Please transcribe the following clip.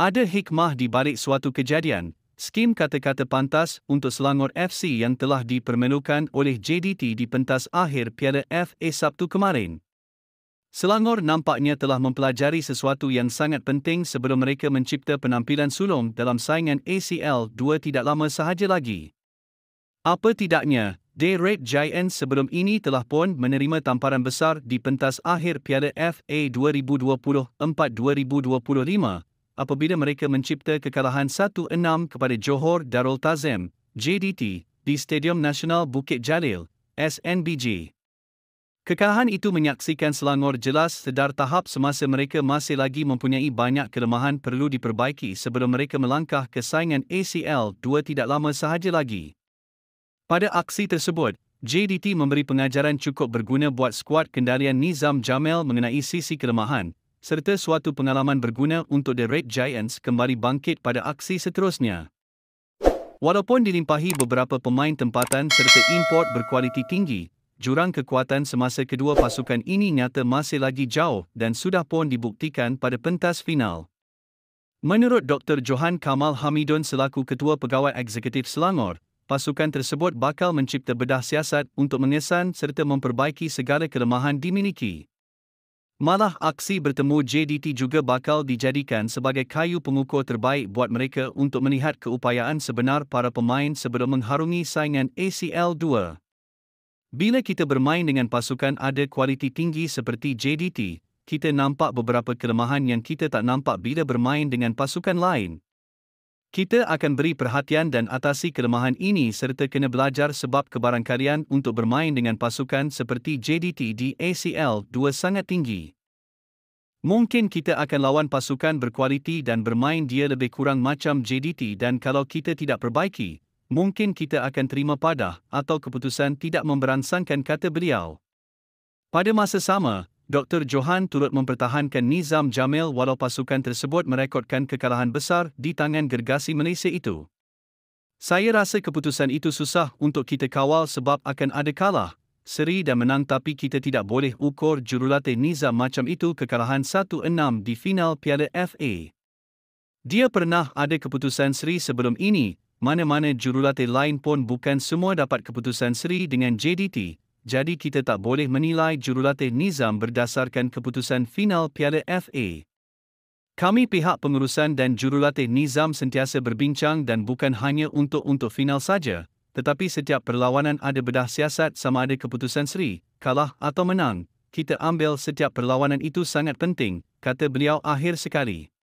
Ada hikmah di balik suatu kejadian. Skim kata-kata pantas untuk Selangor FC yang telah dipermenukan oleh JDT di pentas akhir Piala FA Sabtu kemarin. Selangor nampaknya telah mempelajari sesuatu yang sangat penting sebelum mereka mencipta penampilan sulung dalam saingan ACL 2 tidak lama sahaja lagi. Apa tidaknya, Day Rate Giants sebelum ini telah pun menerima tamparan besar di pentas akhir Piala FA 2024-2025 apabila mereka mencipta kekalahan 1-6 kepada Johor Darul Tazim, JDT, di Stadium Nasional Bukit Jalil, (SNBJ), Kekalahan itu menyaksikan Selangor jelas sedar tahap semasa mereka masih lagi mempunyai banyak kelemahan perlu diperbaiki sebelum mereka melangkah ke saingan ACL 2 tidak lama sahaja lagi. Pada aksi tersebut, JDT memberi pengajaran cukup berguna buat skuad kendalian Nizam Jamel mengenai sisi kelemahan, serta suatu pengalaman berguna untuk The Red Giants kembali bangkit pada aksi seterusnya. Walaupun dilimpahi beberapa pemain tempatan serta import berkualiti tinggi, jurang kekuatan semasa kedua pasukan ini nyata masih lagi jauh dan sudah pun dibuktikan pada pentas final. Menurut Dr. Johan Kamal Hamidon selaku Ketua Pegawai Eksekutif Selangor, pasukan tersebut bakal mencipta bedah siasat untuk mengesan serta memperbaiki segala kelemahan dimiliki. Malah aksi bertemu JDT juga bakal dijadikan sebagai kayu pengukur terbaik buat mereka untuk melihat keupayaan sebenar para pemain sebelum mengharungi saingan ACL 2. Bila kita bermain dengan pasukan ada kualiti tinggi seperti JDT, kita nampak beberapa kelemahan yang kita tak nampak bila bermain dengan pasukan lain. Kita akan beri perhatian dan atasi kelemahan ini serta kena belajar sebab kebarangkalian untuk bermain dengan pasukan seperti JDT di ACL 2 sangat tinggi. Mungkin kita akan lawan pasukan berkualiti dan bermain dia lebih kurang macam JDT dan kalau kita tidak perbaiki, mungkin kita akan terima padah atau keputusan tidak memberansangkan kata beliau. Pada masa sama, Dr. Johan turut mempertahankan Nizam Jamil walau pasukan tersebut merekodkan kekalahan besar di tangan gergasi Malaysia itu. Saya rasa keputusan itu susah untuk kita kawal sebab akan ada kalah, seri dan menang tapi kita tidak boleh ukur jurulatih Nizam macam itu kekalahan 1-6 di final Piala FA. Dia pernah ada keputusan seri sebelum ini, mana-mana jurulatih lain pun bukan semua dapat keputusan seri dengan JDT, jadi kita tak boleh menilai jurulatih Nizam berdasarkan keputusan final Piala FA. Kami pihak pengurusan dan jurulatih Nizam sentiasa berbincang dan bukan hanya untuk untuk final saja, tetapi setiap perlawanan ada bedah siasat sama ada keputusan seri, kalah atau menang, kita ambil setiap perlawanan itu sangat penting, kata beliau akhir sekali.